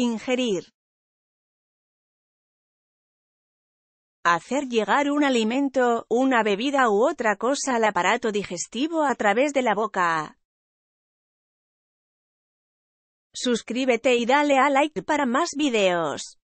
Ingerir. Hacer llegar un alimento, una bebida u otra cosa al aparato digestivo a través de la boca. Suscríbete y dale a like para más videos.